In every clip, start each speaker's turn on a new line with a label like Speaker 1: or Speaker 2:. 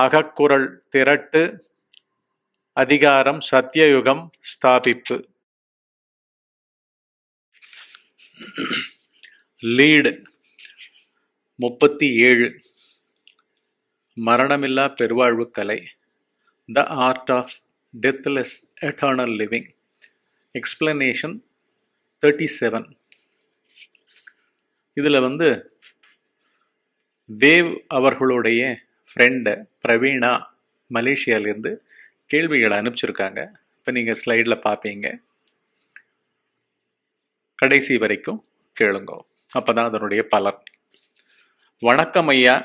Speaker 1: அகக்குரல் திரட்டு அதிகாரம் சத்தியயுகம் ஸ்தாபிப்பு லீடு முப்பத்தி ஏழு மரணமில்லா பெருவாழ்வு கலை the art of deathless eternal living explanation thirty seven இதில் வந்து தேவ் அவர்களுடைய ஃப்ரெண்டு பிரவீணா மலேசியாவிலேருந்து கேள்விகளை அனுப்பிச்சிருக்காங்க இப்போ நீங்கள் ஸ்லைடில் பார்ப்பீங்க கடைசி வரைக்கும் கேளுங்க அப்போ தான் அதனுடைய பலன் வணக்கம் ஐயா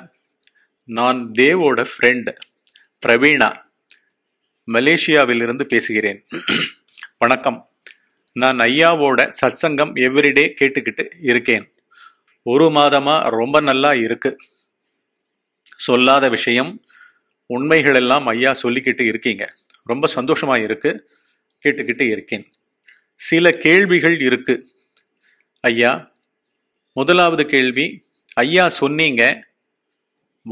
Speaker 1: நான் தேவோட ஃப்ரெண்டு பிரவீணா மலேசியாவிலிருந்து பேசுகிறேன் வணக்கம் நான் ஐயாவோட சத்சங்கம் எவ்ரிடே கேட்டுக்கிட்டு இருக்கேன் ஒரு மாதமாக ரொம்ப நல்லா இருக்குது சொல்லாத விஷயம் உண்மைகள் எல்லாம் ஐயா சொல்லிக்கிட்டு இருக்கீங்க ரொம்ப சந்தோஷமாக இருக்கு கேட்டுக்கிட்டு இருக்கேன் சில கேள்விகள் இருக்கு ஐயா முதலாவது கேள்வி ஐயா சொன்னீங்க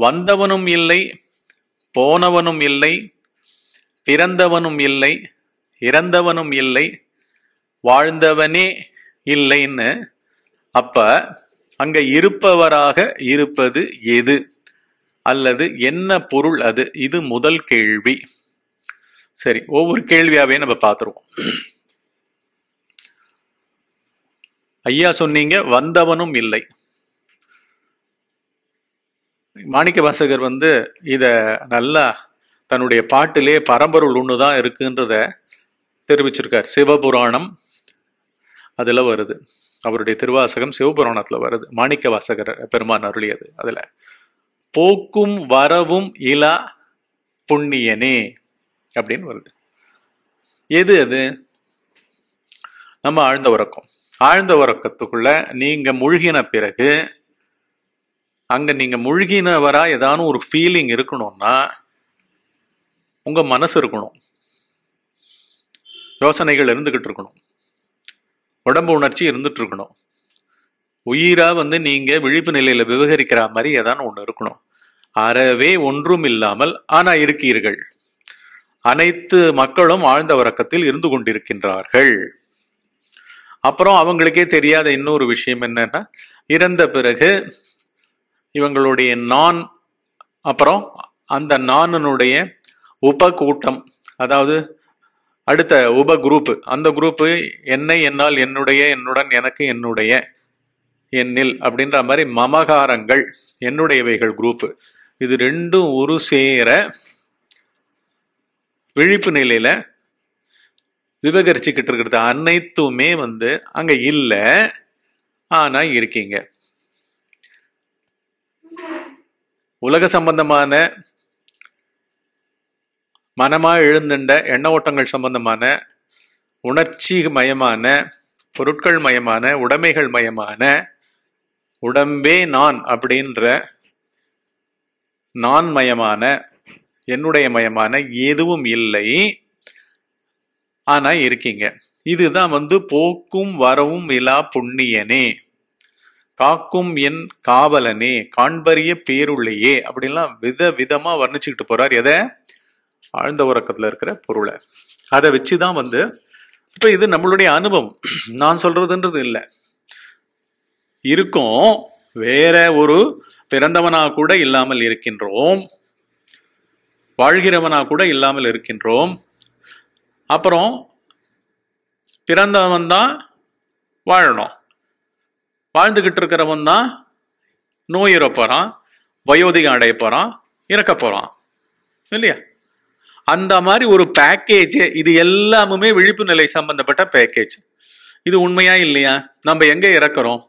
Speaker 1: வந்தவனும் இல்லை போனவனும் இல்லை பிறந்தவனும் இல்லை இறந்தவனும் இல்லை வாழ்ந்தவனே இல்லைன்னு அப்ப அங்க இருப்பவராக இருப்பது எது அல்லது என்ன பொருள் அது இது முதல் கேள்வி சரி ஒவ்வொரு கேள்வியாவே நம்ம பார்த்துருவோம் ஐயா சொன்னீங்க வந்தவனும் இல்லை மாணிக்க வாசகர் வந்து இத நல்லா தன்னுடைய பாட்டிலே பரம்பொருள் ஒண்ணுதான் இருக்குன்றத தெரிவிச்சிருக்கார் சிவபுராணம் அதில் வருது அவருடைய திருவாசகம் சிவபுராணத்தில் வருது மாணிக்க வாசகர் பெருமான் அருளியது அதில் போக்கும் வரவும் இலா புண்ணியனே அப்படின்னு வருது எது அது நம்ம ஆழ்ந்த உறக்கம் ஆழ்ந்த உறக்கத்துக்குள்ள நீங்க மூழ்கின பிறகு அங்க நீங்க முழுகினவரா ஏதானும் ஒரு ஃபீலிங் இருக்கணும்னா உங்க மனசு இருக்கணும் யோசனைகள் இருந்துகிட்டு இருக்கணும் உடம்பு உணர்ச்சி இருந்துட்டு இருக்கணும் உயிரா வந்து நீங்க விழிப்பு நிலையில விவகரிக்கிற மாதிரி ஏதான ஒன்று இருக்கணும் அறவே ஒன்றும் இல்லாமல் ஆனா இருக்கீர்கள் அனைத்து மக்களும் ஆழ்ந்த உறக்கத்தில் இருந்து கொண்டிருக்கின்றார்கள் அப்புறம் அவங்களுக்கே தெரியாத இன்னொரு விஷயம் என்னன்னா இறந்த பிறகு இவங்களுடைய நான் அப்புறம் அந்த நானனுடைய கூட்டம் அதாவது அடுத்த உப குரூப்பு அந்த குரூப்பு என்னை என்னால் என்னுடைய என்னுடன் எனக்கு என்னுடைய என்னில் அப்படின்ற மாதிரி மமகாரங்கள் என்னுடையவைகள் குரூப்பு இது ரெண்டும் ஒரு சேர விழிப்பு நிலையில விவகரிச்சுக்கிட்டு இருக்கிறது அனைத்துமே வந்து அங்க இல்லை ஆனா இருக்கீங்க உலக சம்பந்தமான மனமா எழுந்துண்ட எண்ண ஓட்டங்கள் சம்பந்தமான உணர்ச்சி மயமான பொருட்கள் மயமான உடைமைகள் மயமான உடம்பே நான் அப்படின்ற நான் மயமான என்னுடைய மயமான எதுவும் இல்லை ஆனா இருக்கீங்க இதுதான் வந்து போக்கும் வரவும் இலா புண்ணியனே காக்கும் என் காவலனே காண்பரிய பேருள்ளையே அப்படின்லாம் வித விதமா வர்ணிச்சுக்கிட்டு போறார் எதை ஆழ்ந்த உறக்கத்துல இருக்கிற பொருளை அதை வச்சுதான் வந்து இப்ப இது நம்மளுடைய அனுபவம் நான் சொல்றதுன்றது இல்லை இருக்கும் வேற ஒரு பிறந்தவனா கூட இல்லாமல் இருக்கின்றோம் வாழ்கிறவனா கூட இல்லாமல் இருக்கின்றோம் அப்புறம் பிறந்தவன் தான் வாழணும் வாழ்ந்துகிட்டு இருக்கிறவன் தான் நோய் போகிறான் வயோதிகம் அடைய போறான் இறக்க போறான் இல்லையா அந்த மாதிரி ஒரு பேக்கேஜ் இது எல்லாமுமே விழிப்பு நிலை சம்பந்தப்பட்ட பேக்கேஜ் இது உண்மையா இல்லையா நம்ம எங்கே இறக்குறோம்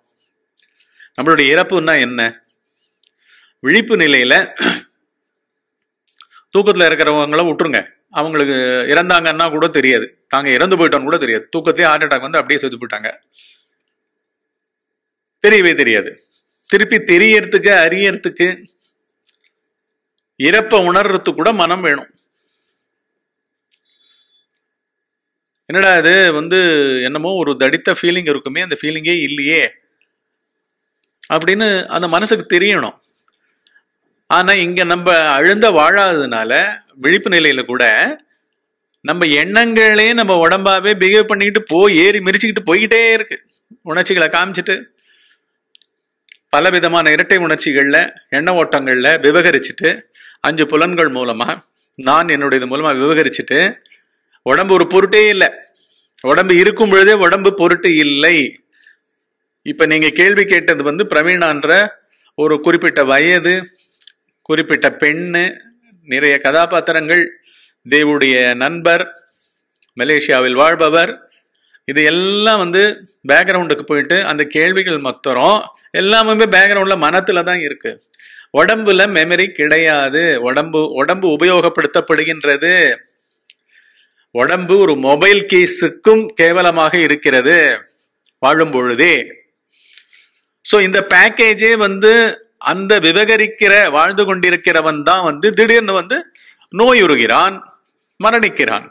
Speaker 1: நம்மளுடைய இறப்புன்னா என்ன விழிப்பு நிலையில தூக்கத்தில் இருக்கிறவங்கள விட்டுருங்க அவங்களுக்கு இறந்தாங்கன்னா கூட தெரியாது தாங்க இறந்து போயிட்டோன்னு கூட தெரியாது தூக்கத்தையும் ஹார்ட் அட்டாக் வந்து அப்படியே செத்து போயிட்டாங்க தெரியவே தெரியாது திருப்பி தெரியறதுக்கு அறியறதுக்கு இறப்பை உணர்றது கூட மனம் வேணும் என்னடா அது வந்து என்னமோ ஒரு தடித்த ஃபீலிங் இருக்குமே அந்த ஃபீலிங்கே இல்லையே அப்படின்னு அந்த மனசுக்கு தெரியணும் ஆனால் இங்கே நம்ம அழுந்த வாழாததுனால விழிப்பு நிலையில் கூட நம்ம எண்ணங்களே நம்ம உடம்பாவே பிஹேவ் பண்ணிக்கிட்டு போய் ஏறி மிரிச்சுக்கிட்டு போய்கிட்டே இருக்கு உணர்ச்சிகளை காமிச்சிட்டு பல விதமான இரட்டை உணர்ச்சிகளில் எண்ண ஓட்டங்களில் விவகரிச்சுட்டு அஞ்சு புலன்கள் மூலமாக நான் என்னுடைய இது மூலமாக விவகரிச்சுட்டு உடம்பு ஒரு பொருட்டே இல்லை உடம்பு இருக்கும் பொழுதே உடம்பு பொருட்டு இல்லை இப்போ நீங்கள் கேள்வி கேட்டது வந்து பிரவீணான்ற ஒரு குறிப்பிட்ட வயது குறிப்பிட்ட பெண்ணு நிறைய கதாபாத்திரங்கள் தேவுடைய நண்பர் மலேசியாவில் வாழ்பவர் இது எல்லாம் வந்து பேக்ரவுண்டுக்கு போயிட்டு அந்த கேள்விகள் மொத்தம் எல்லாமே பேக்ரவுண்டில் மனத்தில் தான் இருக்கு உடம்புல மெமரி கிடையாது உடம்பு உடம்பு உபயோகப்படுத்தப்படுகின்றது உடம்பு ஒரு மொபைல் கேஸுக்கும் கேவலமாக இருக்கிறது வாழும் பொழுதே ஸோ இந்த பேக்கேஜே வந்து அந்த விவகரிக்கிற வாழ்ந்து கொண்டிருக்கிறவன் தான் வந்து திடீர்னு வந்து நோயுறுகிறான் மரணிக்கிறான்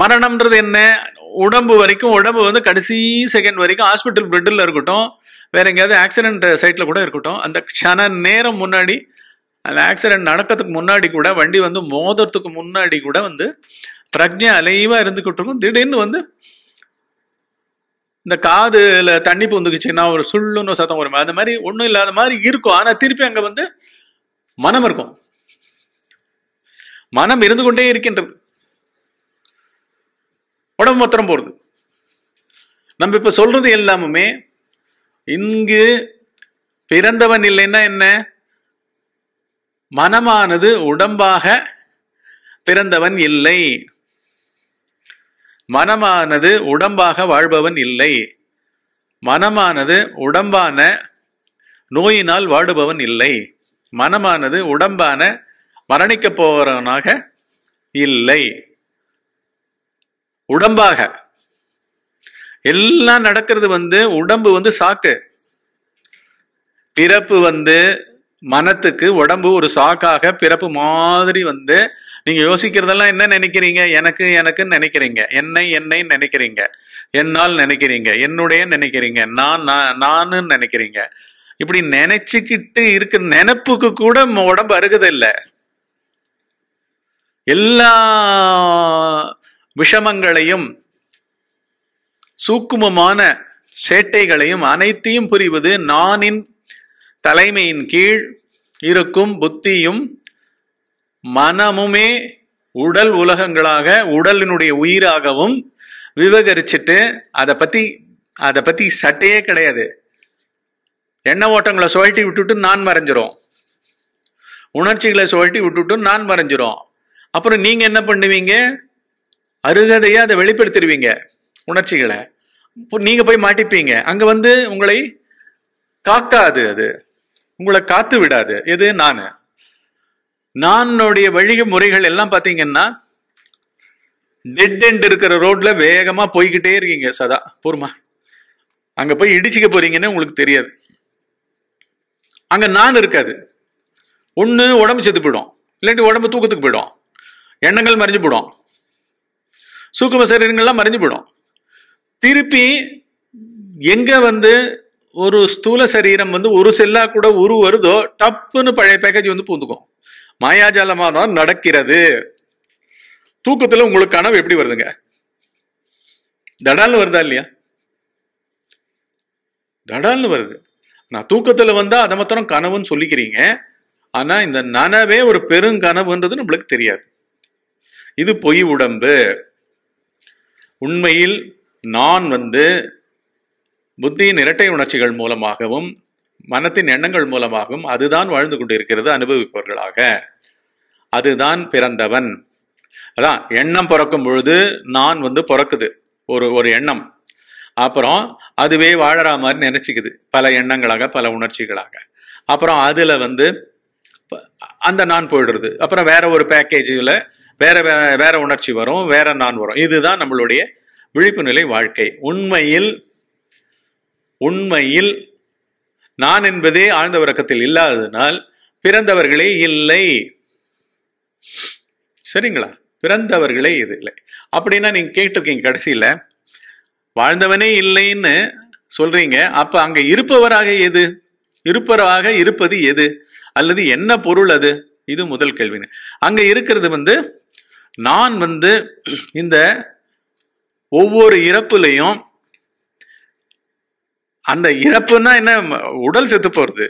Speaker 1: மரணம்ன்றது என்ன உடம்பு வரைக்கும் உடம்பு வந்து கடைசி செகண்ட் வரைக்கும் ஹாஸ்பிட்டல் பெட்டில் இருக்கட்டும் வேற எங்கேயாவது ஆக்சிடென்ட் சைட்டில் கூட இருக்கட்டும் அந்த க்ஷண நேரம் முன்னாடி அந்த ஆக்சிடென்ட் நடக்கிறதுக்கு முன்னாடி கூட வண்டி வந்து மோதறதுக்கு முன்னாடி கூட வந்து பிரக்ஞை அலைவாக இருந்துகிட்டு இருக்கும் திடீர்னு வந்து இந்த காதுல தண்ணி பூந்துக்குச்சுன்னா ஒரு சுள்ளுன்னு சத்தம் வரும் அந்த மாதிரி ஒண்ணும் இல்லாத மாதிரி இருக்கும் ஆனா திருப்பி அங்க வந்து மனம் இருக்கும் மனம் இருந்து கொண்டே இருக்கின்றது உடம்பு மாத்திரம் போடுது நம்ம இப்ப சொல்றது எல்லாமுமே இங்கு பிறந்தவன் இல்லைன்னா என்ன மனமானது உடம்பாக பிறந்தவன் இல்லை மனமானது உடம்பாக வாழ்பவன் இல்லை மனமானது உடம்பான நோயினால் வாடுபவன் இல்லை மனமானது உடம்பான மரணிக்கப் போகிறவனாக இல்லை உடம்பாக எல்லாம் நடக்கிறது வந்து உடம்பு வந்து சாக்கு பிறப்பு வந்து மனத்துக்கு உடம்பு ஒரு சாக்காக பிறப்பு மாதிரி வந்து நீங்க யோசிக்கிறதெல்லாம் என்ன நினைக்கிறீங்க எனக்கு எனக்குன்னு நினைக்கிறீங்க என்னை என்னை நினைக்கிறீங்க என்னால் நினைக்கிறீங்க என்னுடைய நினைக்கிறீங்க நான் நானு நினைக்கிறீங்க இப்படி நினைச்சுக்கிட்டு இருக்க நினைப்புக்கு கூட உடம்பு அருகுது இல்லை எல்லா விஷமங்களையும் சூக்குமமான சேட்டைகளையும் அனைத்தையும் புரிவது நானின் தலைமையின் கீழ் இருக்கும் புத்தியும் மனமுமே உடல் உலகங்களாக உடலினுடைய உயிராகவும் விவகரிச்சுட்டு அதை பத்தி அதை பத்தி சட்டையே கிடையாது எண்ண ஓட்டங்களை சுழட்டி விட்டுட்டு நான் மறைஞ்சிரும் உணர்ச்சிகளை சுழட்டி விட்டுட்டு நான் மறைஞ்சிரும் அப்புறம் நீங்க என்ன பண்ணுவீங்க அருகதையா அதை வெளிப்படுத்திடுவீங்க உணர்ச்சிகளை நீங்க போய் மாட்டிப்பீங்க அங்க வந்து உங்களை காக்காது அது உங்களை காத்து விடாது எது நான் நானுடைய வழிக முறைகள் எல்லாம் பார்த்தீங்கன்னா டெட் எண்ட் இருக்கிற ரோட்ல வேகமா போய்கிட்டே இருக்கீங்க சதா போருமா அங்க போய் இடிச்சுக்க போறீங்கன்னு உங்களுக்கு தெரியாது அங்க நான் இருக்காது ஒன்று உடம்பு செத்து போயிடும் இல்லாட்டி உடம்பு தூக்கத்துக்கு போயிடும் எண்ணங்கள் மறைஞ்சு போயிடும் சூக்கும சரீரங்கள்லாம் மறைஞ்சு போயிடும் திருப்பி எங்க வந்து ஒரு ஸ்தூல சரீரம் வந்து ஒரு செல்லா கூட உரு வருதோ டப்புன்னு பழைய பேக்கேஜ் வந்து பூந்துக்கும் மாயாஜாலமா தான் நடக்கிறது தூக்கத்துல உங்களுக்கு கனவு எப்படி வருதுங்க தடால்னு வருதா இல்லையா தடால்னு வருது நான் தூக்கத்துல வந்தா அதை மாத்திரம் கனவுன்னு சொல்லிக்கிறீங்க ஆனா இந்த நனவே ஒரு பெருங்கனவுன்றது நம்மளுக்கு தெரியாது இது பொய் உடம்பு உண்மையில் நான் வந்து புத்தியின் இரட்டை உணர்ச்சிகள் மூலமாகவும் மனத்தின் எண்ணங்கள் மூலமாகவும் அதுதான் வாழ்ந்து கொண்டிருக்கிறது அனுபவிப்பவர்களாக அதுதான் பிறந்தவன் அதான் எண்ணம் பிறக்கும் பொழுது நான் வந்து பிறக்குது ஒரு ஒரு எண்ணம் அப்புறம் அதுவே வாழற மாதிரி நினைச்சிக்குது பல எண்ணங்களாக பல உணர்ச்சிகளாக அப்புறம் அதில் வந்து அந்த நான் போயிடுறது அப்புறம் வேற ஒரு பேக்கேஜில் வேற வேற உணர்ச்சி வரும் வேற நான் வரும் இதுதான் நம்மளுடைய விழிப்பு நிலை வாழ்க்கை உண்மையில் உண்மையில் நான் என்பதே ஆழ்ந்த உறக்கத்தில் இல்லாததனால் பிறந்தவர்களே இல்லை சரிங்களா பிறந்தவர்களே இது இல்லை அப்படின்னா நீங்க கேட்டிருக்கீங்க கடைசியில வாழ்ந்தவனே இல்லைன்னு சொல்றீங்க அப்ப அங்க இருப்பவராக எது இருப்பவராக இருப்பது எது அல்லது என்ன பொருள் அது இது முதல் கேள்விங்க அங்க இருக்கிறது வந்து நான் வந்து இந்த ஒவ்வொரு இறப்புலையும் அந்த இறப்புன்னா என்ன உடல் செத்து போகிறது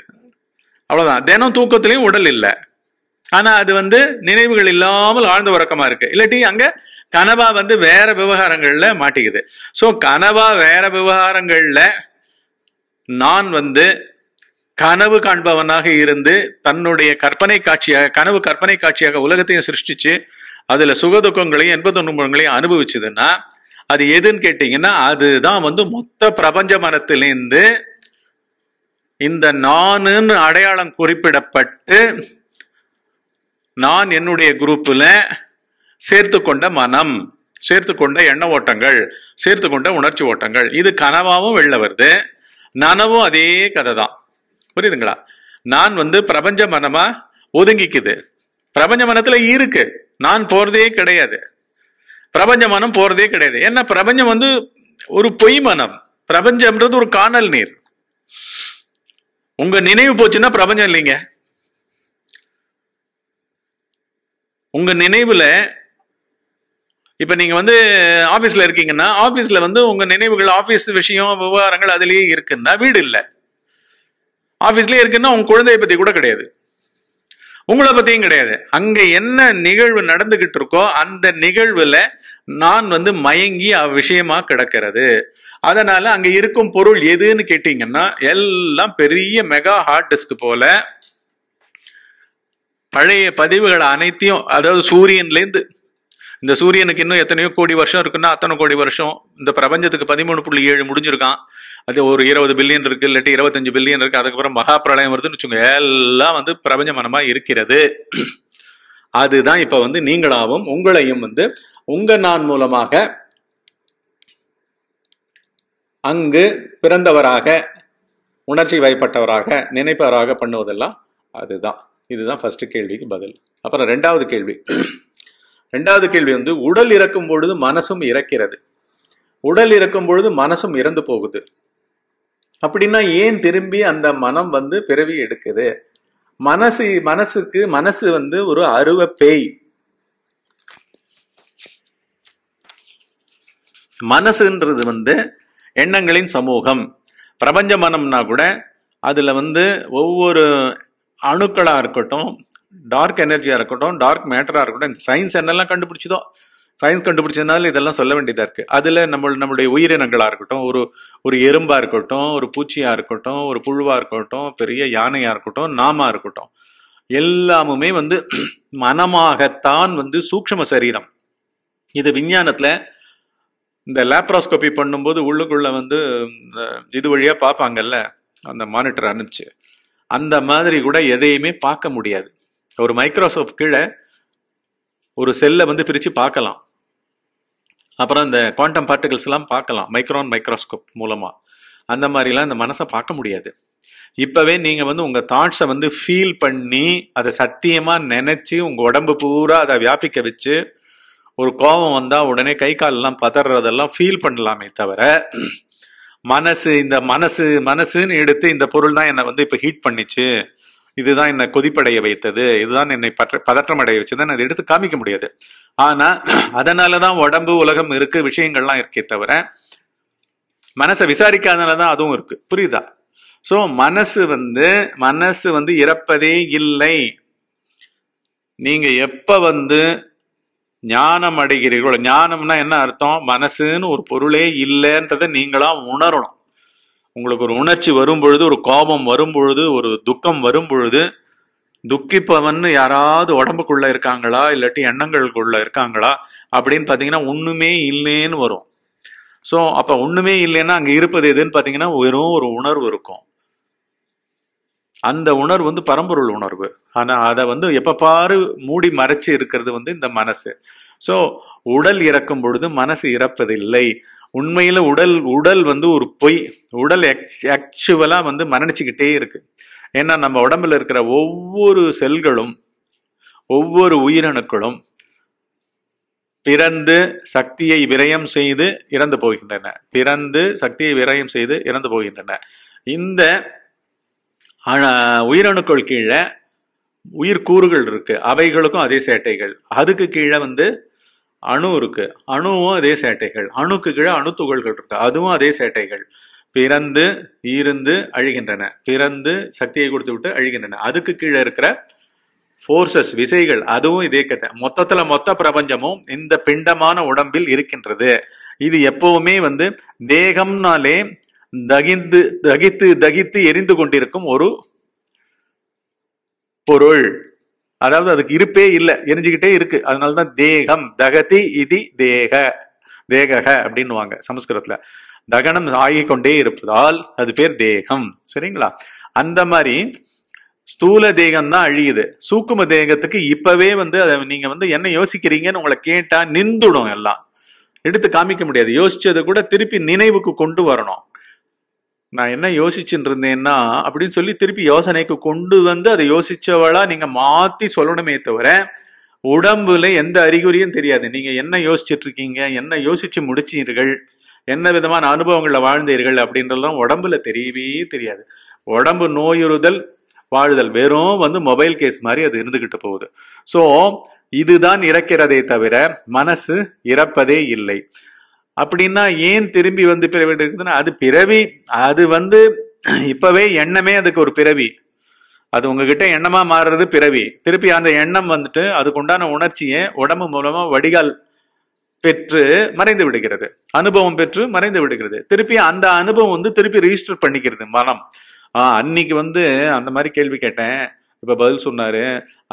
Speaker 1: அவ்வளோதான் தினம் தூக்கத்துலேயும் உடல் இல்லை ஆனால் அது வந்து நினைவுகள் இல்லாமல் ஆழ்ந்த உறக்கமாக இருக்குது இல்லாட்டி அங்கே கனவா வந்து வேற விவகாரங்களில் மாட்டிக்குது ஸோ கனவா வேற விவகாரங்களில் நான் வந்து கனவு காண்பவனாக இருந்து தன்னுடைய கற்பனை காட்சியாக கனவு கற்பனை காட்சியாக உலகத்தையும் சிருஷ்டிச்சு அதில் சுகதுக்கங்களையும் எண்பத்தொன்பங்களையும் அனுபவிச்சதுன்னா அது எதுன்னு கேட்டீங்கன்னா அதுதான் வந்து மொத்த பிரபஞ்ச மனத்திலேருந்து இந்த நானுன்னு அடையாளம் குறிப்பிடப்பட்டு நான் என்னுடைய குரூப்பில் சேர்த்து கொண்ட மனம் சேர்த்து கொண்ட எண்ண ஓட்டங்கள் சேர்த்து கொண்ட உணர்ச்சி ஓட்டங்கள் இது கனவாவும் வெளில வருது நனவும் அதே கதை தான் புரியுதுங்களா நான் வந்து பிரபஞ்ச மனமா ஒதுங்கிக்குது பிரபஞ்ச மனத்துல இருக்கு நான் போறதே கிடையாது பிரபஞ்ச மனம் போறதே கிடையாது ஏன்னா பிரபஞ்சம் வந்து ஒரு பொய் மனம் பிரபஞ்சம்ன்றது ஒரு காணல் நீர் உங்க நினைவு போச்சுன்னா பிரபஞ்சம் இல்லைங்க உங்க நினைவுல இப்ப நீங்க வந்து ஆபீஸ்ல இருக்கீங்கன்னா ஆபீஸ்ல வந்து உங்க நினைவுகள் ஆபீஸ் விஷயம் விவகாரங்கள் அதுலயே இருக்குன்னா வீடு இல்லை ஆபீஸ்லயே இருக்குன்னா உங்க குழந்தைய பத்தி கூட கிடையாது உங்களை பத்தியும் கிடையாது அங்க என்ன நிகழ்வு நடந்துகிட்டு இருக்கோ அந்த நிகழ்வுல நான் வந்து மயங்கி அவ்விஷயமா கிடக்கிறது அதனால அங்க இருக்கும் பொருள் எதுன்னு கேட்டீங்கன்னா எல்லாம் பெரிய மெகா ஹார்ட் டிஸ்க் போல பழைய பதிவுகள் அனைத்தையும் அதாவது சூரியன்லேருந்து இந்த சூரியனுக்கு இன்னும் எத்தனையோ கோடி வருஷம் இருக்குன்னா அத்தனை கோடி வருஷம் இந்த பிரபஞ்சத்துக்கு பதிமூணு புள்ளி ஏழு முடிஞ்சிருக்கான் அது ஒரு இருபது பில்லியன் இருக்கு இல்லாட்டி இருபத்தஞ்சு பில்லியன் இருக்கு அதுக்கப்புறம் மகா பிரளயம் வருதுன்னு வச்சுக்கோங்க எல்லாம் வந்து பிரபஞ்ச மனமா இருக்கிறது அதுதான் இப்ப வந்து நீங்களாவும் உங்களையும் வந்து உங்க நான் மூலமாக அங்கு பிறந்தவராக உணர்ச்சி வைப்பட்டவராக நினைப்பவராக பண்ணுவதெல்லாம் அதுதான் இதுதான் ஃபர்ஸ்ட் கேள்விக்கு பதில் அப்புறம் ரெண்டாவது கேள்வி ரெண்டாவது கேள்வி வந்து உடல் இறக்கும் பொழுது மனசும் இறக்கிறது உடல் இறக்கும் பொழுது மனசும் இறந்து போகுது அப்படின்னா ஏன் திரும்பி அந்த மனம் வந்து பிறவி எடுக்குது மனசு மனசுக்கு மனசு வந்து ஒரு அருவ பேய் மனசுன்றது வந்து எண்ணங்களின் சமூகம் பிரபஞ்ச மனம்னா கூட அதில் வந்து ஒவ்வொரு அணுக்களாக இருக்கட்டும் டார்க் எனர்ஜியாக இருக்கட்டும் டார்க் மேட்டராக இருக்கட்டும் இந்த சயின்ஸ் என்னெல்லாம் கண்டுபிடிச்சதோ சயின்ஸ் கண்டுபிடிச்சதுனால இதெல்லாம் சொல்ல வேண்டியதாக இருக்குது அதில் நம்ம நம்மளுடைய உயிரினங்களாக இருக்கட்டும் ஒரு ஒரு எறும்பாக இருக்கட்டும் ஒரு பூச்சியாக இருக்கட்டும் ஒரு புழுவாக இருக்கட்டும் பெரிய யானையாக இருக்கட்டும் நாமா இருக்கட்டும் எல்லாமுமே வந்து மனமாகத்தான் வந்து சூக்ஷம சரீரம் இது விஞ்ஞானத்தில் இந்த லேப்ராஸ்கோபி பண்ணும்போது உள்ளுக்குள்ள வந்து இது வழியாக பார்ப்பாங்கல்ல அந்த மானிட்டர் அனுப்பிச்சு அந்த மாதிரி கூட எதையுமே பார்க்க முடியாது ஒரு மைக்ரோசாஃப்ட் கீழே ஒரு செல்லை வந்து பிரித்து பார்க்கலாம் அப்புறம் இந்த குவாண்டம் எல்லாம் பார்க்கலாம் மைக்ரோன் மைக்ரோஸ்கோப் மூலமா அந்த மாதிரிலாம் இந்த மனசை பார்க்க முடியாது இப்போவே நீங்க வந்து உங்க தாட்ஸை வந்து ஃபீல் பண்ணி அதை சத்தியமா நினைச்சு உங்க உடம்பு பூரா அதை வியாபிக்க வச்சு ஒரு கோபம் வந்தால் உடனே கை காலெல்லாம் பதறதெல்லாம் ஃபீல் பண்ணலாமே தவிர மனசு இந்த மனசு மனசுன்னு எடுத்து இந்த பொருள் தான் என்னை வந்து இப்போ ஹீட் பண்ணிச்சு இதுதான் என்னை கொதிப்படைய வைத்தது இதுதான் என்னை பற்ற பதற்றமடைய வச்சது அதை எடுத்து காமிக்க முடியாது ஆனா அதனாலதான் உடம்பு உலகம் இருக்கு விஷயங்கள்லாம் இருக்கே தவிர மனசை விசாரிக்காதனாலதான் அதுவும் இருக்கு புரியுதா சோ மனசு வந்து மனசு வந்து இறப்பதே இல்லை நீங்க எப்ப வந்து ஞானம் அடைகிறீர்களோ ஞானம்னா என்ன அர்த்தம் மனசுன்னு ஒரு பொருளே இல்லைன்றதை நீங்களா உணரணும் உங்களுக்கு ஒரு உணர்ச்சி வரும் பொழுது ஒரு கோபம் வரும் பொழுது ஒரு துக்கம் வரும் பொழுது துக்கிப்பவன் யாராவது உடம்புக்குள்ள இருக்காங்களா இல்லாட்டி எண்ணங்களுக்குள்ள இருக்காங்களா அப்படின்னு பார்த்தீங்கன்னா ஒண்ணுமே இல்லைன்னு வரும் ஸோ அப்ப ஒண்ணுமே இல்லைன்னா அங்கே இருப்பது எதுன்னு பார்த்தீங்கன்னா வெறும் ஒரு உணர்வு இருக்கும் அந்த உணர்வு வந்து பரம்பொருள் உணர்வு ஆனால் அதை வந்து எப்ப பாரு மூடி மறைச்சு இருக்கிறது வந்து இந்த மனசு ஸோ உடல் இறக்கும் பொழுது மனசு இறப்பதில்லை உண்மையில் உடல் உடல் வந்து ஒரு பொய் உடல் ஆக்சுவலாக வந்து மரணிச்சுக்கிட்டே இருக்கு ஏன்னா நம்ம உடம்புல இருக்கிற ஒவ்வொரு செல்களும் ஒவ்வொரு உயிரணுக்களும் பிறந்து சக்தியை விரயம் செய்து இறந்து போகின்றன பிறந்து சக்தியை விரயம் செய்து இறந்து போகின்றன இந்த உயிரணுக்கள் கீழே உயிர் கூறுகள் இருக்கு அவைகளுக்கும் அதே சேட்டைகள் அதுக்கு கீழே வந்து அணு இருக்கு அணுவும் அதே சேட்டைகள் அணுக்கு கீழே அணு துகள்கள் இருக்கு அதுவும் அதே சேட்டைகள் பிறந்து இருந்து அழிகின்றன பிறந்து சக்தியை கொடுத்து விட்டு அழிகின்றன அதுக்கு கீழே இருக்கிற போர்சஸ் விசைகள் அதுவும் இதே கதை மொத்தத்துல மொத்த பிரபஞ்சமும் இந்த பிண்டமான உடம்பில் இருக்கின்றது இது எப்பவுமே வந்து தேகம்னாலே தகிந்து தகித்து தகித்து எரிந்து கொண்டிருக்கும் ஒரு பொருள் அதாவது அதுக்கு இருப்பே இல்லை எரிஞ்சுக்கிட்டே இருக்கு அதனாலதான் தேகம் தகதி இதி தேக தேகக அப்படின்னுவாங்க சமஸ்கிருதத்துல தகனம் ஆகி கொண்டே இருப்பதால் அது பேர் தேகம் சரிங்களா அந்த மாதிரி ஸ்தூல தேகம் தான் அழியுது சூக்கும தேகத்துக்கு இப்பவே வந்து அதை நீங்க வந்து என்ன யோசிக்கிறீங்கன்னு உங்களை கேட்டா நிந்துடும் எல்லாம் எடுத்து காமிக்க முடியாது யோசிச்சதை கூட திருப்பி நினைவுக்கு கொண்டு வரணும் நான் என்ன யோசிச்சுட்டு இருந்தேன்னா அப்படின்னு சொல்லி திருப்பி யோசனைக்கு கொண்டு வந்து அதை யோசிச்சவளா நீங்க மாத்தி சொல்லணுமே தவிர உடம்புல எந்த அறிகுறியும் தெரியாது நீங்க என்ன யோசிச்சுட்டு இருக்கீங்க என்ன யோசிச்சு முடிச்சீர்கள் என்ன விதமான அனுபவங்களை வாழ்ந்தீர்கள் அப்படின்றதுலாம் உடம்புல தெரியவே தெரியாது உடம்பு நோயுறுதல் வாழுதல் வெறும் வந்து மொபைல் கேஸ் மாதிரி அது இருந்துகிட்டு போகுது ஸோ இதுதான் இறக்கிறதே தவிர மனசு இறப்பதே இல்லை அப்படின்னா ஏன் திரும்பி வந்து பிறவி எடுக்குதுன்னா அது பிறவி அது வந்து இப்பவே எண்ணமே அதுக்கு ஒரு பிறவி அது உங்ககிட்ட எண்ணமா மாறுறது பிறவி திருப்பி அந்த எண்ணம் வந்துட்டு அதுக்குண்டான உணர்ச்சியை உடம்பு மூலமா வடிகால் பெற்று மறைந்து விடுகிறது அனுபவம் பெற்று மறைந்து விடுகிறது திருப்பி அந்த அனுபவம் வந்து திருப்பி ரிஜிஸ்டர் பண்ணிக்கிறது மனம் ஆஹ் அன்னைக்கு வந்து அந்த மாதிரி கேள்வி கேட்டேன் இப்ப பதில் சொன்னாரு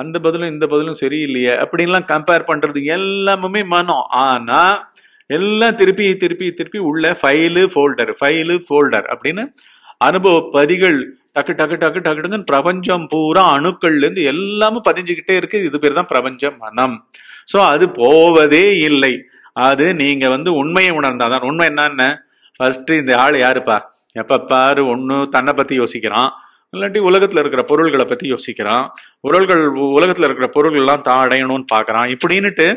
Speaker 1: அந்த பதிலும் இந்த பதிலும் சரியில்லையே அப்படின்லாம் கம்பேர் பண்றது எல்லாமுமே மனம் ஆனா எல்லாம் திருப்பி திருப்பி திருப்பி உள்ள ஃபைலு ஃபோல்டர் ஃபைலு ஃபோல்டர் அப்படின்னு அனுபவ பதிகள் டக்கு டக்கு டக்கு டக்கு டக்குன்னு பிரபஞ்சம் பூரா அணுக்கள்லேருந்து எல்லாமும் பதிஞ்சுக்கிட்டே இருக்கு இது பேர் தான் பிரபஞ்ச மனம் ஸோ அது போவதே இல்லை அது நீங்க வந்து உண்மையை உணர்ந்தாதான் உண்மை என்னன்னு ஃபர்ஸ்ட் இந்த ஆள் யாருப்பா எப்ப பாரு ஒன்று தன்னை பத்தி யோசிக்கிறான் இல்லாட்டி உலகத்துல இருக்கிற பொருள்களை பத்தி யோசிக்கிறான் உரல்கள் உலகத்துல இருக்கிற பொருள்கள்லாம் தான் அடையணும்னு பாக்குறான் இப்படின்னுட்டு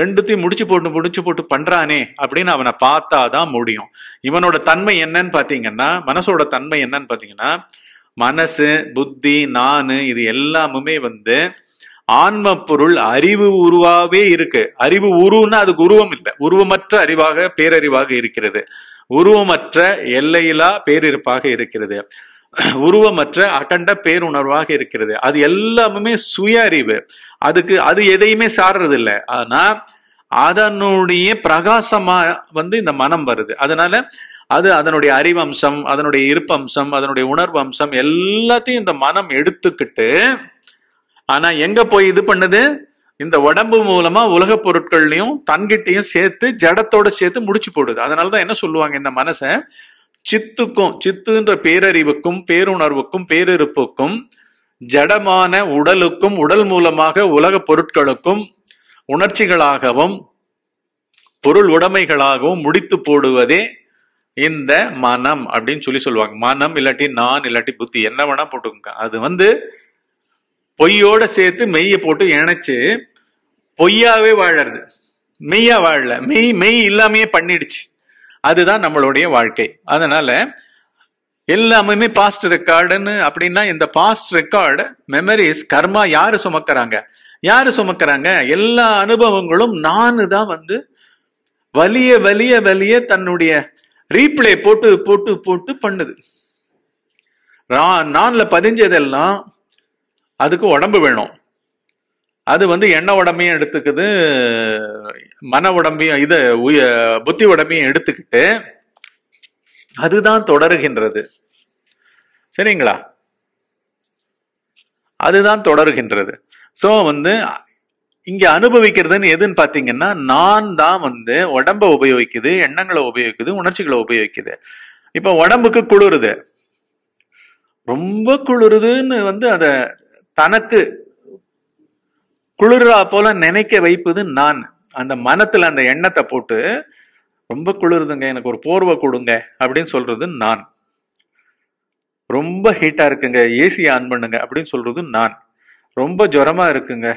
Speaker 1: ரெண்டுத்தையும் முடிச்சு போட்டு முடிச்சு போட்டு பண்றானே அப்படின்னு அவனை பார்த்தாதான் முடியும் இவனோட தன்மை என்னன்னு பாத்தீங்கன்னா மனசோட தன்மை என்னன்னு பாத்தீங்கன்னா மனசு புத்தி நானு இது எல்லாமுமே வந்து ஆன்ம பொருள் அறிவு உருவாவே இருக்கு அறிவு உருவுன்னா அதுக்கு உருவம் இல்லை உருவமற்ற அறிவாக பேரறிவாக இருக்கிறது உருவமற்ற எல்லையிலா பேரிருப்பாக இருக்கிறது உருவமற்ற அகண்ட பேருணர்வாக இருக்கிறது அது எல்லாமே சுய அறிவு அதுக்கு அது எதையுமே சார்றது இல்லை ஆனா அதனுடைய பிரகாசமா வந்து இந்த மனம் வருது அதனால அது அதனுடைய அறிவம்சம் அதனுடைய இருப்பம்சம் அதனுடைய உணர்வு அம்சம் எல்லாத்தையும் இந்த மனம் எடுத்துக்கிட்டு ஆனா எங்க போய் இது பண்ணுது இந்த உடம்பு மூலமா உலக பொருட்கள்லையும் தன்கிட்டையும் சேர்த்து ஜடத்தோட சேர்த்து முடிச்சு போடுது அதனாலதான் என்ன சொல்லுவாங்க இந்த மனசை சித்துக்கும் சித்துன்ற பேரறிவுக்கும் பேருணர்வுக்கும் பேரிருப்புக்கும் ஜடமான உடலுக்கும் உடல் மூலமாக உலக பொருட்களுக்கும் உணர்ச்சிகளாகவும் பொருள் உடைமைகளாகவும் முடித்து போடுவதே இந்த மனம் அப்படின்னு சொல்லி சொல்லுவாங்க மனம் இல்லாட்டி நான் இல்லாட்டி புத்தி என்ன வேணா போட்டுக்கோங்க அது வந்து பொய்யோட சேர்த்து மெய்யை போட்டு இணைச்சு பொய்யாவே வாழறது மெய்யா வாழல மெய் மெய் இல்லாமையே பண்ணிடுச்சு அதுதான் நம்மளுடைய வாழ்க்கை அதனால எல்லாமே பாஸ்ட் ரெக்கார்டுன்னு அப்படின்னா இந்த பாஸ்ட் ரெக்கார்டு மெமரிஸ் கர்மா யாரு சுமக்கிறாங்க யாரு சுமக்கிறாங்க எல்லா அனுபவங்களும் நானு தான் வந்து வலிய வலிய வலிய தன்னுடைய ரீப்ளே போட்டு போட்டு போட்டு பண்ணுது நான்ல பதிஞ்சதெல்லாம் அதுக்கு உடம்பு வேணும் அது வந்து எண்ண உடம்பையும் எடுத்துக்குது மன உடம்பையும் இது உய புத்தி உடம்பையும் எடுத்துக்கிட்டு அதுதான் தொடருகின்றது சரிங்களா அதுதான் தொடருகின்றது ஸோ வந்து இங்க அனுபவிக்கிறதுன்னு எதுன்னு பாத்தீங்கன்னா நான் தான் வந்து உடம்ப உபயோகிக்குது எண்ணங்களை உபயோகிக்குது உணர்ச்சிகளை உபயோகிக்குது இப்போ உடம்புக்கு குளிருது ரொம்ப குளிருதுன்னு வந்து அதை தனக்கு குளிரா போல நினைக்க வைப்பது நான் அந்த மனத்துல அந்த எண்ணத்தை போட்டு ரொம்ப குளிருதுங்க எனக்கு ஒரு போர்வை கொடுங்க அப்படின்னு சொல்றது நான் ரொம்ப ஹீட்டா இருக்குங்க ஏசி ஆன் பண்ணுங்க அப்படின்னு சொல்றது நான் ரொம்ப ஜுரமா இருக்குங்க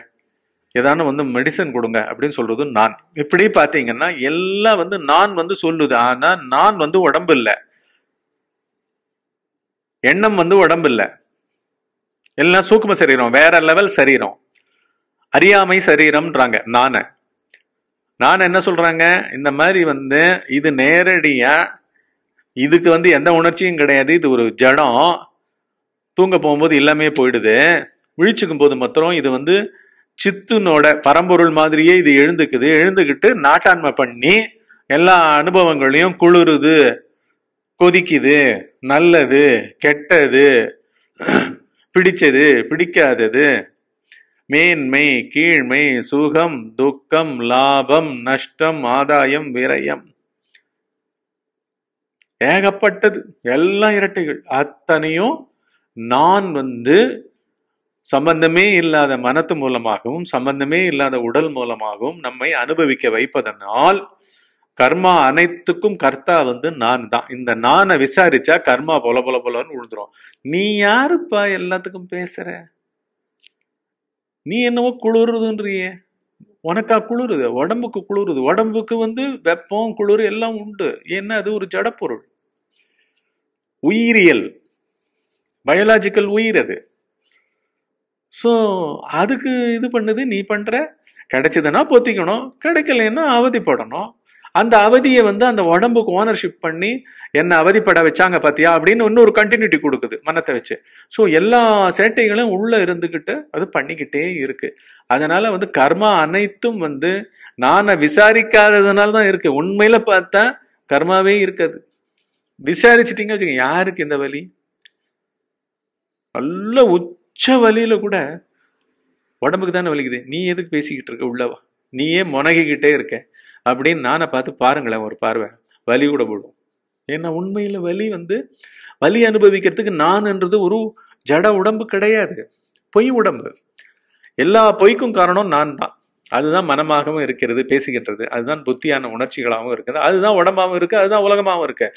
Speaker 1: ஏதாவது வந்து மெடிசன் கொடுங்க அப்படின்னு சொல்றது நான் இப்படி பாத்தீங்கன்னா எல்லாம் வந்து நான் வந்து சொல்லுது ஆனா நான் வந்து உடம்பு இல்லை எண்ணம் வந்து உடம்பு இல்லை எல்லாம் சூக்கும சரீரம் வேற லெவல் சரீரம் அறியாமை சரீரம்ன்றாங்க நானே நான் என்ன சொல்றாங்க இந்த மாதிரி வந்து இது நேரடியா இதுக்கு வந்து எந்த உணர்ச்சியும் கிடையாது இது ஒரு ஜடம் தூங்க போகும்போது எல்லாமே போயிடுது விழிச்சுக்கும் போது மாத்திரம் இது வந்து சித்துனோட பரம்பொருள் மாதிரியே இது எழுந்துக்குது எழுந்துக்கிட்டு நாட்டாண்மை பண்ணி எல்லா அனுபவங்களையும் குளிருது கொதிக்குது நல்லது கெட்டது பிடிச்சது பிடிக்காதது மேன்மை கீழ்மை சுகம் துக்கம் லாபம் நஷ்டம் ஆதாயம் விரயம் ஏகப்பட்டது எல்லாம் இரட்டைகள் அத்தனையும் நான் வந்து சம்பந்தமே இல்லாத மனத்து மூலமாகவும் சம்பந்தமே இல்லாத உடல் மூலமாகவும் நம்மை அனுபவிக்க வைப்பதனால் கர்மா அனைத்துக்கும் கர்த்தா வந்து நான் தான் இந்த நானை விசாரிச்சா கர்மா பொல பொல பொலன்னு விழுந்துரும் நீ யாருப்பா எல்லாத்துக்கும் பேசுற நீ என்னவோ குளிருதுன்றியே உனக்கா குளிருது உடம்புக்கு குளிருது உடம்புக்கு வந்து வெப்பம் குளிர் எல்லாம் உண்டு என்ன அது ஒரு ஜடப்பொருள் உயிரியல் பயாலாஜிக்கல் உயிர் அது ஸோ அதுக்கு இது பண்ணுது நீ பண்ணுற கிடைச்சதுன்னா பொத்திக்கணும் கிடைக்கலன்னா அவதிப்படணும் அந்த அவதியை வந்து அந்த உடம்புக்கு ஓனர்ஷிப் பண்ணி என்ன அவதிப்பட வச்சாங்க பார்த்தியா அப்படின்னு இன்னொரு கண்டினியூட்டி கொடுக்குது மனத்தை வச்சு ஸோ எல்லா சேட்டைகளும் உள்ளே இருந்துக்கிட்டு அது பண்ணிக்கிட்டே இருக்கு அதனால வந்து கர்மா அனைத்தும் வந்து நான் விசாரிக்காததுனால தான் இருக்கு உண்மையில பார்த்தா கர்மாவே இருக்காது விசாரிச்சிட்டிங்க வச்சுக்க யாருக்கு இந்த வலி நல்ல உச்ச வலியில கூட உடம்புக்கு தானே வலிக்குது நீ எதுக்கு பேசிக்கிட்டு இருக்க உள்ளவா நீயே முனகிக்கிட்டே இருக்க அப்படின்னு நானை பார்த்து பாருங்களேன் ஒரு பார்வை வலி கூட போடும் ஏன்னா உண்மையில் வலி வந்து வலி அனுபவிக்கிறதுக்கு நான்ன்றது ஒரு ஜட உடம்பு கிடையாது பொய் உடம்பு எல்லா பொய்க்கும் காரணம் நான் தான் அதுதான் மனமாகவும் இருக்கிறது பேசுகின்றது அதுதான் புத்தியான உணர்ச்சிகளாகவும் இருக்குது அதுதான் உடம்பாகவும் இருக்குது அதுதான் உலகமாகவும் இருக்கு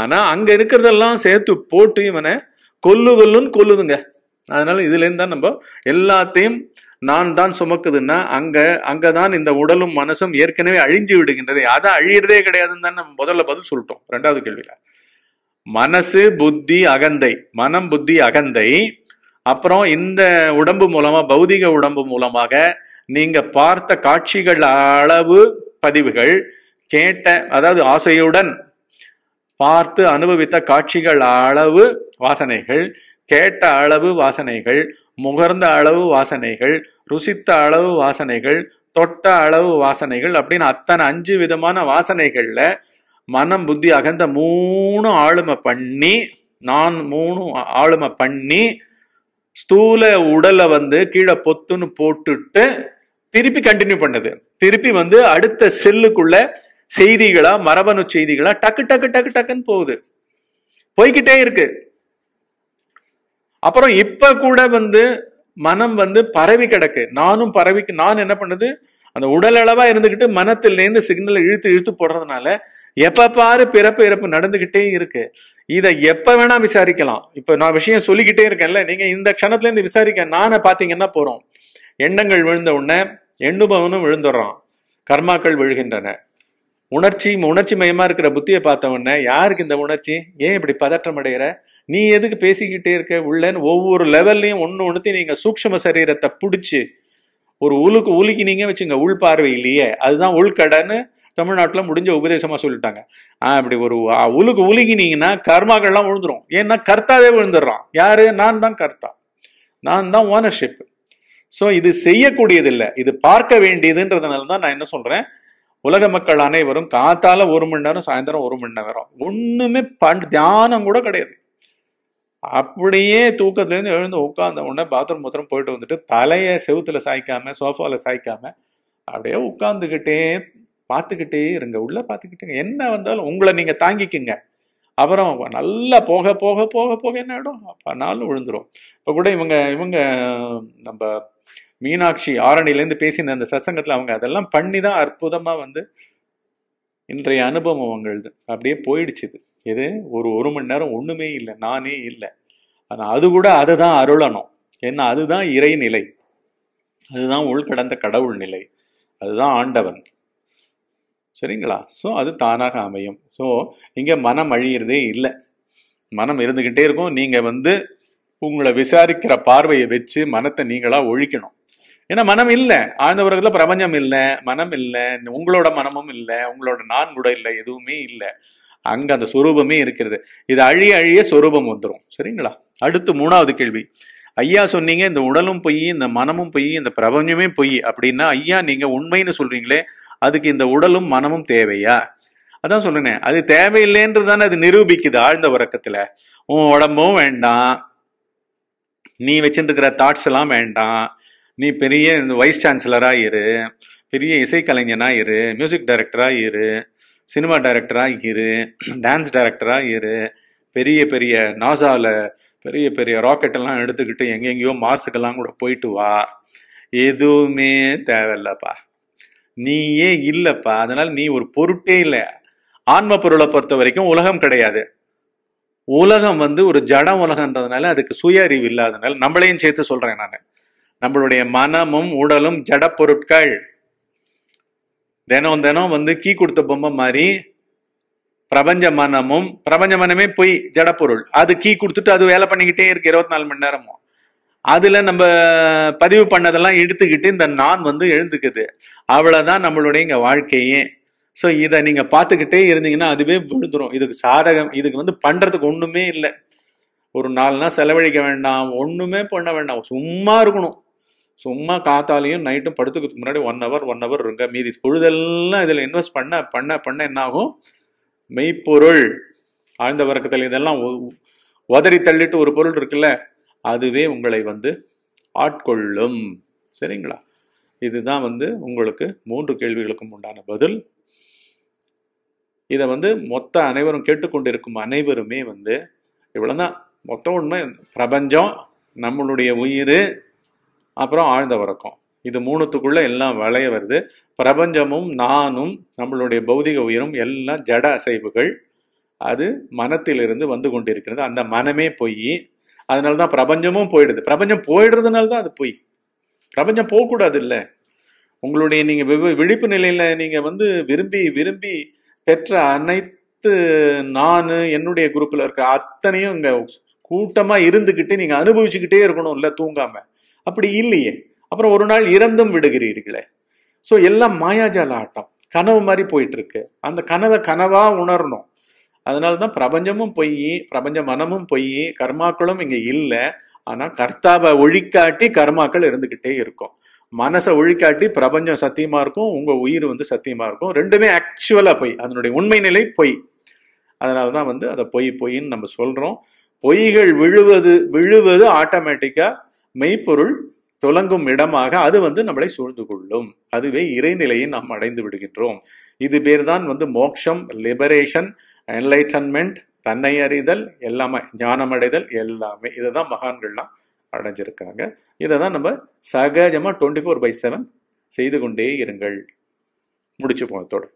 Speaker 1: ஆனால் அங்கே இருக்கிறதெல்லாம் சேர்த்து போட்டு இவனை கொல்லு கொல்லுன்னு கொல்லுதுங்க அதனால இதுலேருந்து தான் நம்ம எல்லாத்தையும் நான் தான் சுமக்குதுன்னா அங்க அங்க தான் இந்த உடலும் மனசும் ஏற்கனவே அழிஞ்சு விடுகின்றது அதை அழியிறதே கிடையாதுன்னு தான் நம்ம முதல்ல பதில் சொல்லிட்டோம் ரெண்டாவது கேள்வியில மனசு புத்தி அகந்தை மனம் புத்தி அகந்தை அப்புறம் இந்த உடம்பு மூலமா பௌதிக உடம்பு மூலமாக நீங்க பார்த்த காட்சிகள் அளவு பதிவுகள் கேட்ட அதாவது ஆசையுடன் பார்த்து அனுபவித்த காட்சிகள் அளவு வாசனைகள் கேட்ட அளவு வாசனைகள் முகர்ந்த அளவு வாசனைகள் ருசித்த அளவு வாசனைகள் தொட்ட அளவு வாசனைகள் அப்படின்னு அத்தனை அஞ்சு விதமான வாசனைகள்ல மனம் புத்தி அகந்த மூணு ஆளுமை பண்ணி நான் மூணு ஆளுமை பண்ணி ஸ்தூல உடலை வந்து கீழே பொத்துன்னு போட்டுட்டு திருப்பி கண்டினியூ பண்ணுது திருப்பி வந்து அடுத்த செல்லுக்குள்ள செய்திகளா மரபணு செய்திகளா டக்கு டக்கு டக்கு டக்குன்னு போகுது போய்கிட்டே இருக்கு அப்புறம் இப்ப கூட வந்து மனம் வந்து பரவி கிடக்கு நானும் பரவிக்கு நான் என்ன பண்ணுது அந்த உடல் அளவா இருந்துகிட்டு மனத்திலேருந்து சிக்னலை இழுத்து இழுத்து போடுறதுனால எப்ப பாரு பிறப்பு இறப்பு நடந்துகிட்டே இருக்கு இதை எப்ப வேணா விசாரிக்கலாம் இப்ப நான் விஷயம் சொல்லிக்கிட்டே இருக்கேன்ல நீங்க இந்த கணத்துல இருந்து விசாரிக்க நானே பாத்தீங்கன்னா போறோம் எண்ணங்கள் விழுந்த உடனே எண்ணுபவனும் விழுந்துடுறான் கர்மாக்கள் விழுகின்றன உணர்ச்சி உணர்ச்சி மயமா இருக்கிற புத்தியை பார்த்த உடனே யாருக்கு இந்த உணர்ச்சி ஏன் இப்படி பதற்றம் அடைகிற நீ எதுக்கு பேசிக்கிட்டே இருக்க உள்ளேன்னு ஒவ்வொரு லெவல்லையும் ஒன்று ஒன்றுத்தையும் நீங்கள் சூக்ஷம சரீரத்தை பிடிச்சி ஒரு உலுக்கு உலுக்கினீங்க வச்சுங்க உள் பார்வை இல்லையே அதுதான் உள்கடன்னு தமிழ்நாட்டில் முடிஞ்ச உபதேசமாக சொல்லிட்டாங்க அப்படி ஒரு உலுக்கு உலுக்கினீங்கன்னா கர்மாக்கள்லாம் விழுந்துடும் ஏன்னா கர்த்தாவே விழுந்துடுறான் யாரு நான் தான் கர்த்தா நான் தான் ஓனர்ஷிப் ஸோ இது செய்யக்கூடியதில்லை இது பார்க்க வேண்டியதுன்றதுனால தான் நான் என்ன சொல்கிறேன் உலக மக்கள் அனைவரும் காத்தால ஒரு மணி நேரம் சாயந்தரம் ஒரு மணி நேரம் ஒன்றுமே பண் தியானம் கூட கிடையாது அப்படியே தூக்கத்துலேருந்து எழுந்து உட்காந்த உடனே பாத்ரூம் மூத்திரம் போயிட்டு வந்துட்டு தலையை செவுத்துல சாய்க்காம சோஃபாவில் சாய்க்காம அப்படியே உட்காந்துக்கிட்டே பார்த்துக்கிட்டே இருங்க உள்ளே பார்த்துக்கிட்டே என்ன வந்தாலும் உங்களை நீங்கள் தாங்கிக்குங்க அப்புறம் நல்லா போக போக போக போக என்ன ஆகிடும் அப்போ நாளும் விழுந்துடும் இப்போ கூட இவங்க இவங்க நம்ம மீனாட்சி ஆரணிலேருந்து பேசின அந்த சசங்கத்தில் அவங்க அதெல்லாம் பண்ணி தான் அற்புதமாக வந்து இன்றைய அனுபவம் அவங்களுது அப்படியே போயிடுச்சுது இது ஒரு ஒரு மணி நேரம் ஒன்றுமே இல்லை நானே இல்லை ஆனால் அது கூட அதை தான் அருளணும் ஏன்னா அதுதான் இறைநிலை அதுதான் உள்கடந்த கடவுள் நிலை அதுதான் ஆண்டவன் சரிங்களா ஸோ அது தானாக அமையும் ஸோ இங்கே மனம் அழியிறதே இல்லை மனம் இருந்துக்கிட்டே இருக்கும் நீங்கள் வந்து உங்களை விசாரிக்கிற பார்வையை வச்சு மனத்தை நீங்களாக ஒழிக்கணும் ஏன்னா மனம் இல்லை ஆழ்ந்த உலகத்தில் பிரபஞ்சம் இல்லை மனம் இல்லை உங்களோட மனமும் இல்லை உங்களோட நான் கூட இல்லை எதுவுமே இல்லை அங்கே அந்த சொரூபமே இருக்கிறது இது அழிய அழிய சொரூபம் வந்துடும் சரிங்களா அடுத்து மூணாவது கேள்வி ஐயா சொன்னீங்க இந்த உடலும் பொய் இந்த மனமும் பொய் இந்த பிரபஞ்சமே பொய் அப்படின்னா ஐயா நீங்கள் உண்மைன்னு சொல்கிறீங்களே அதுக்கு இந்த உடலும் மனமும் தேவையா அதான் சொல்லுனேன் அது தேவையில்லைன்றது தானே அது நிரூபிக்குது ஆழ்ந்த உறக்கத்தில் உன் உடம்பும் வேண்டாம் நீ வச்சுருக்கிற தாட்ஸ் எல்லாம் வேண்டாம் நீ பெரிய வைஸ் சான்சலராக இரு பெரிய இசைக்கலைஞனாக இரு மியூசிக் டைரக்டராக இரு சினிமா டைரக்டராக இரு டான்ஸ் டைரக்டராக இரு பெரிய பெரிய நாசாவில் பெரிய பெரிய ராக்கெட்டெல்லாம் எடுத்துக்கிட்டு எங்கெங்கேயோ மார்ஸுக்கெல்லாம் கூட போயிட்டு வா எதுவுமே தேவையில்லப்பா நீயே இல்லைப்பா அதனால் நீ ஒரு பொருட்டே இல்லை ஆன்ம பொருளை பொறுத்த வரைக்கும் உலகம் கிடையாது உலகம் வந்து ஒரு ஜடம் உலகன்றதுனால அதுக்கு சுய அறிவு இல்லாதனால நம்மளையும் சேர்த்து சொல்கிறேன் நான் நம்மளுடைய மனமும் உடலும் ஜட பொருட்கள் தினம் தினம் வந்து கீ கொடுத்த பொம்மை மாதிரி பிரபஞ்ச மனமும் பிரபஞ்ச மனமே போய் ஜடப்பொருள் அது கீ கொடுத்துட்டு அது வேலை பண்ணிக்கிட்டே இருக்கு இருபத்தி நாலு மணி நேரமும் அதுல நம்ம பதிவு பண்ணதெல்லாம் எடுத்துக்கிட்டு இந்த நான் வந்து எழுந்துக்குது அவ்வளவுதான் நம்மளுடைய இங்க வாழ்க்கையே ஸோ இதை நீங்க பார்த்துக்கிட்டே இருந்தீங்கன்னா அதுவே விழுந்துரும் இதுக்கு சாதகம் இதுக்கு வந்து பண்றதுக்கு ஒண்ணுமே இல்லை ஒரு நாலு நாள் செலவழிக்க வேண்டாம் ஒண்ணுமே பண்ண வேண்டாம் சும்மா இருக்கணும் சும்மா காத்தாலையும் நைட்டும் படுத்துக்கிறதுக்கு முன்னாடி ஒன் ஹவர் ஒன் ஹவர் இருங்க மீதி பொழுதெல்லாம் இதில் இன்வெஸ்ட் பண்ண பண்ண பண்ண என்னாகும் மெய்ப்பொருள் ஆழ்ந்த வர்க்கத்தில் இதெல்லாம் உதறி தள்ளிட்டு ஒரு பொருள் இருக்குல்ல அதுவே உங்களை வந்து ஆட்கொள்ளும் சரிங்களா இதுதான் வந்து உங்களுக்கு மூன்று கேள்விகளுக்கும் உண்டான பதில் இதை வந்து மொத்த அனைவரும் கேட்டுக்கொண்டிருக்கும் அனைவருமே வந்து இவ்வளோதான் மொத்தம் உண்மை பிரபஞ்சம் நம்மளுடைய உயிர் அப்புறம் ஆழ்ந்த உறக்கம் இது மூணுத்துக்குள்ள எல்லாம் வளைய வருது பிரபஞ்சமும் நானும் நம்மளுடைய பௌதிக உயிரும் எல்லாம் ஜட அசைவுகள் அது மனத்திலிருந்து வந்து கொண்டிருக்கிறது அந்த மனமே பொய் அதனால தான் பிரபஞ்சமும் போயிடுது பிரபஞ்சம் போயிடுறதுனால தான் அது பொய் பிரபஞ்சம் போகக்கூடாது இல்லை உங்களுடைய நீங்கள் வெவ் விழிப்பு நிலையில் நீங்கள் வந்து விரும்பி விரும்பி பெற்ற அனைத்து நான் என்னுடைய குரூப்பில் இருக்க அத்தனையும் இங்கே கூட்டமாக இருந்துக்கிட்டு நீங்கள் அனுபவிச்சுக்கிட்டே இருக்கணும் இல்லை தூங்காமல் அப்படி இல்லையே அப்புறம் ஒரு நாள் இறந்தும் விடுகிறீர்களே ஸோ எல்லாம் மாயாஜால ஆட்டம் கனவு மாதிரி போயிட்டு இருக்கு அந்த கனவை கனவா உணரணும் அதனால தான் பிரபஞ்சமும் பொய் பிரபஞ்ச மனமும் பொய் கர்மாக்களும் இங்க இல்லை ஆனா கர்த்தாவை ஒழிக்காட்டி கர்மாக்கள் இருந்துகிட்டே இருக்கும் மனசை ஒழிக்காட்டி பிரபஞ்சம் சத்தியமா இருக்கும் உங்க உயிர் வந்து சத்தியமா இருக்கும் ரெண்டுமே ஆக்சுவலா பொய் அதனுடைய உண்மை நிலை பொய் அதனாலதான் வந்து அதை பொய் பொய்ன்னு நம்ம சொல்றோம் பொய்கள் விழுவது விழுவது ஆட்டோமேட்டிக்கா மெய்ப்பொருள் துலங்கும் இடமாக அது வந்து நம்மளை சூழ்ந்து கொள்ளும் அதுவே இறைநிலையை நாம் அடைந்து விடுகின்றோம் இது பேர் தான் வந்து மோக்ஷம் லிபரேஷன் என்லைட்டன்மெண்ட் தன்னை அறிதல் எல்லாமே ஞானம் அடைதல் எல்லாமே இதை தான் மகான்கள்லாம் அடைஞ்சிருக்காங்க இதை தான் நம்ம சகஜமாக டுவெண்ட்டி ஃபோர் பை செவன் செய்து கொண்டே இருங்கள் முடிச்சு போனத்தோடு